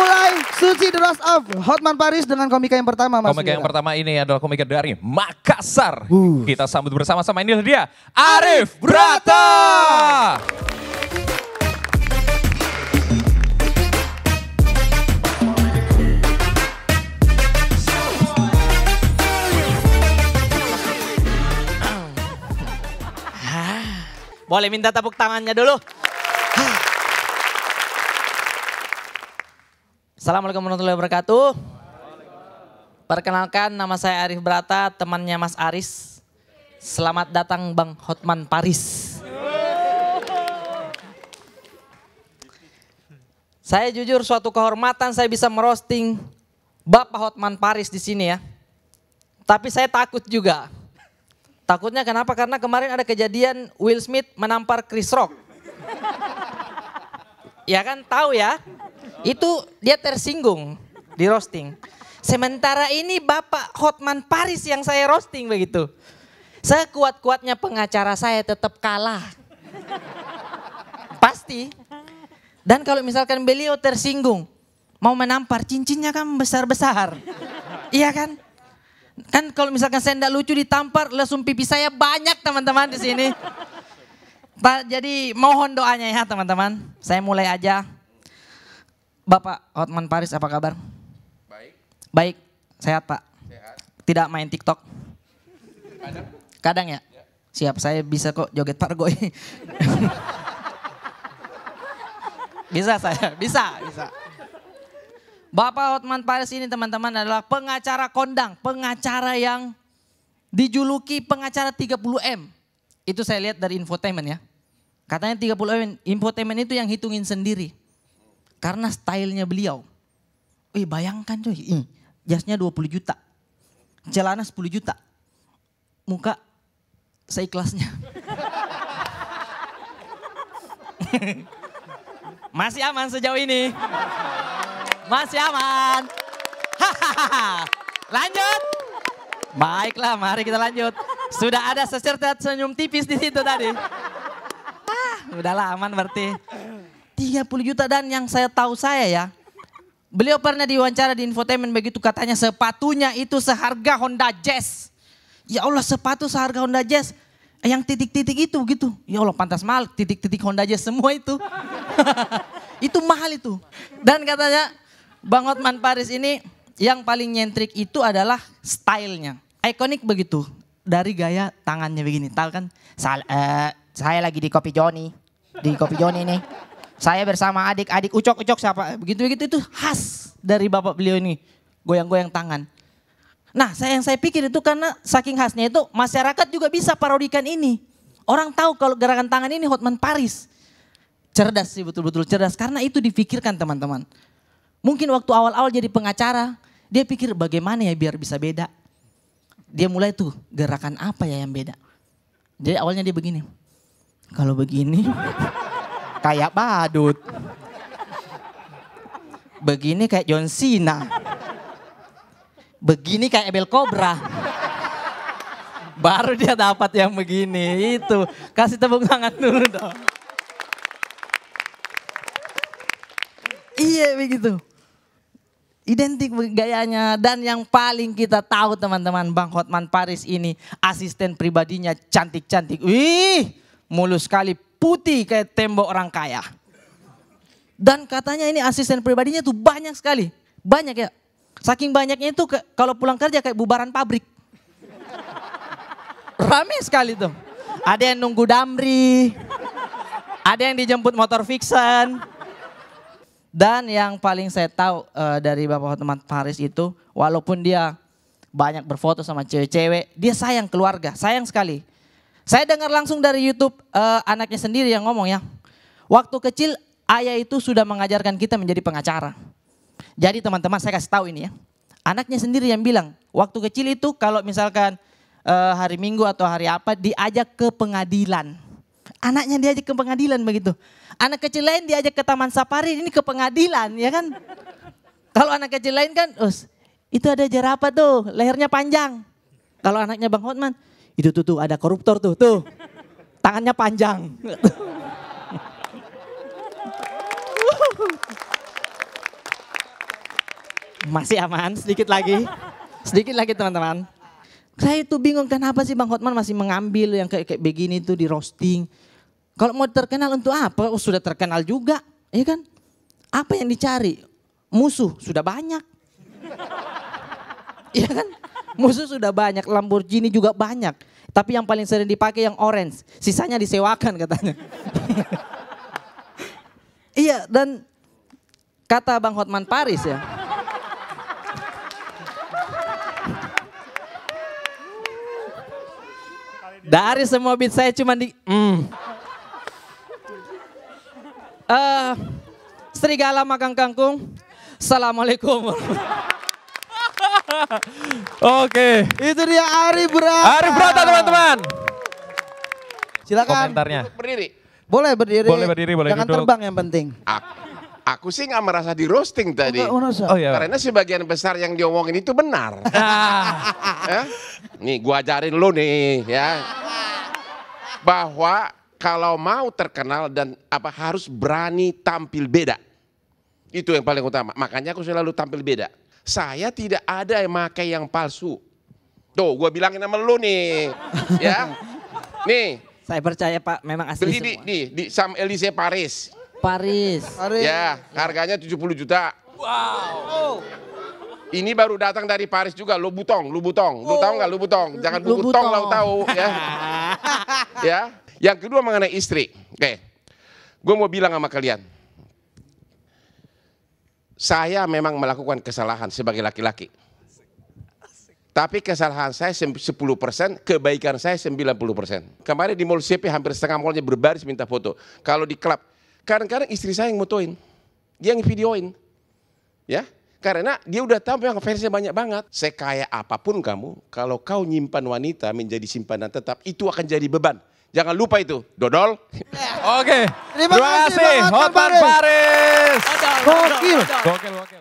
mulai Suci The Rust of Hotman Paris dengan komika yang pertama Mas Komika Mira. yang pertama ini adalah komika dari Makassar. Uh. Kita sambut bersama-sama ini dia Arif Brata. Boleh minta tepuk tangannya dulu. Assalamualaikum warahmatullahi wabarakatuh. Perkenalkan nama saya Arif Brata, temannya Mas Aris. Selamat datang Bang Hotman Paris. Saya jujur suatu kehormatan saya bisa merosting Bapak Hotman Paris di sini ya. Tapi saya takut juga. Takutnya kenapa? Karena kemarin ada kejadian Will Smith menampar Chris Rock. ya kan tahu ya. Itu dia tersinggung di roasting. Sementara ini Bapak Hotman Paris yang saya roasting begitu. Sekuat-kuatnya pengacara saya tetap kalah. Pasti. Dan kalau misalkan beliau tersinggung, mau menampar cincinnya kan besar-besar. iya kan? Kan kalau misalkan saya tidak lucu ditampar, lesung pipi saya banyak teman-teman di sini. Jadi mohon doanya ya teman-teman. Saya mulai aja. Bapak Hotman Paris apa kabar? Baik. Baik, sehat Pak. Sehat. Tidak main TikTok. Kadang. Kadang ya? ya. Siap, saya bisa kok joget pargoy. bisa saya, bisa, bisa. Bapak Hotman Paris ini teman-teman adalah pengacara kondang, pengacara yang dijuluki pengacara 30M. Itu saya lihat dari infotainment ya. Katanya 30M, infotainment itu yang hitungin sendiri. Karena stylenya beliau. Wih bayangkan cuy, ini jasnya 20 juta. Celana 10 juta. Muka seikhlasnya. Masih aman sejauh ini. Masih aman. lanjut. Baiklah, mari kita lanjut. Sudah ada seseret senyum tipis di situ tadi. Ah, udahlah aman berarti. 30 juta dan yang saya tahu saya ya. Beliau pernah diwawancara di infotainment begitu katanya sepatunya itu seharga Honda Jazz. Ya Allah sepatu seharga Honda Jazz. Yang titik-titik itu gitu. Ya Allah pantas mahal titik-titik Honda Jazz semua itu. itu mahal itu. Dan katanya Bang Otman Paris ini yang paling nyentrik itu adalah stylenya. Ikonik begitu. Dari gaya tangannya begini. Tahu kan? Sal uh, saya lagi di Kopi Joni. Di Kopi Joni nih saya bersama adik-adik ucok-ucok siapa begitu-begitu itu khas dari bapak beliau ini. Goyang-goyang tangan. Nah, saya yang saya pikir itu karena saking khasnya itu masyarakat juga bisa parodikan ini. Orang tahu kalau gerakan tangan ini Hotman Paris. Cerdas sih betul-betul cerdas karena itu difikirkan teman-teman. Mungkin waktu awal-awal jadi pengacara, dia pikir bagaimana ya biar bisa beda. Dia mulai tuh gerakan apa ya yang beda. Jadi awalnya dia begini. Kalau begini Kayak badut. Begini kayak John Cena. Begini kayak Abel Cobra. Baru dia dapat yang begini. Itu. Kasih tepuk tangan dulu dong. Iya begitu. Identik gayanya dan yang paling kita tahu teman-teman Bang Hotman Paris ini asisten pribadinya cantik-cantik. Wih, mulus sekali putih kayak tembok orang kaya. Dan katanya ini asisten pribadinya tuh banyak sekali. Banyak ya. Saking banyaknya itu kalau pulang kerja kayak bubaran pabrik. Rame sekali tuh. Ada yang nunggu damri. Ada yang dijemput motor fiction. Dan yang paling saya tahu uh, dari Bapak teman Paris itu walaupun dia banyak berfoto sama cewek-cewek, dia sayang keluarga, sayang sekali. Saya dengar langsung dari YouTube uh, anaknya sendiri yang ngomong ya. Waktu kecil ayah itu sudah mengajarkan kita menjadi pengacara. Jadi teman-teman saya kasih tahu ini ya. Anaknya sendiri yang bilang, waktu kecil itu kalau misalkan uh, hari Minggu atau hari apa diajak ke pengadilan. Anaknya diajak ke pengadilan begitu. Anak kecil lain diajak ke taman safari ini ke pengadilan ya kan. Kalau anak kecil lain kan, us, itu ada jerapah tuh, lehernya panjang. Kalau anaknya Bang Hotman, itu tuh, tuh ada koruptor tuh, tuh. Tangannya panjang. Masih aman, sedikit lagi. Sedikit lagi teman-teman. Saya itu bingung kenapa sih Bang Hotman masih mengambil yang kayak, kayak begini tuh di roasting. Kalau mau terkenal untuk apa? Oh, sudah terkenal juga, ya kan? Apa yang dicari? Musuh sudah banyak. Iya kan? Musuh sudah banyak, Lamborghini juga banyak. Tapi yang paling sering dipakai yang orange, sisanya disewakan katanya. iya, dan kata Bang Hotman Paris ya. Dari semua bit saya cuma di... Mm. Uh, serigala makan kangkung. Assalamualaikum. Oke. Itu dia Ari Brata. Ari Brata teman-teman. Silakan. Komentarnya. Berdiri. Boleh berdiri. Boleh berdiri, boleh Jangan duduk. terbang yang penting. Aku, aku sih nggak merasa di roasting tadi. Oh, oh, iya. Karena sebagian besar yang diomongin itu benar. Ah. ya? Nih gua ajarin lu nih ya. Bahwa kalau mau terkenal dan apa harus berani tampil beda. Itu yang paling utama. Makanya aku selalu tampil beda. Saya tidak ada yang pakai yang palsu. Tuh, gue bilangin sama lu nih. ya. Nih. Saya percaya Pak, memang asli Beli di, di, di Sam Elise Paris. Paris. Paris. Ya, harganya 70 juta. Wow. Oh. Ini baru datang dari Paris juga, lu butong, lu butong. Lu tahu nggak lu oh. butong? Jangan lu butong, lu tahu ya. ya. Yang kedua mengenai istri. Oke. Gue mau bilang sama kalian saya memang melakukan kesalahan sebagai laki-laki. Tapi kesalahan saya 10%, persen, kebaikan saya 90%. persen. Kemarin di Mall CP hampir setengah mallnya berbaris minta foto. Kalau di klub, kadang-kadang istri saya yang mutuin, dia yang videoin. Ya, karena dia udah tahu yang fansnya banyak banget. Sekaya apapun kamu, kalau kau nyimpan wanita menjadi simpanan tetap, itu akan jadi beban. Jangan lupa itu, dodol. Oke, terima, terima kasih, kasih Hotman Paris. Paris. Fuck you. Fuck you.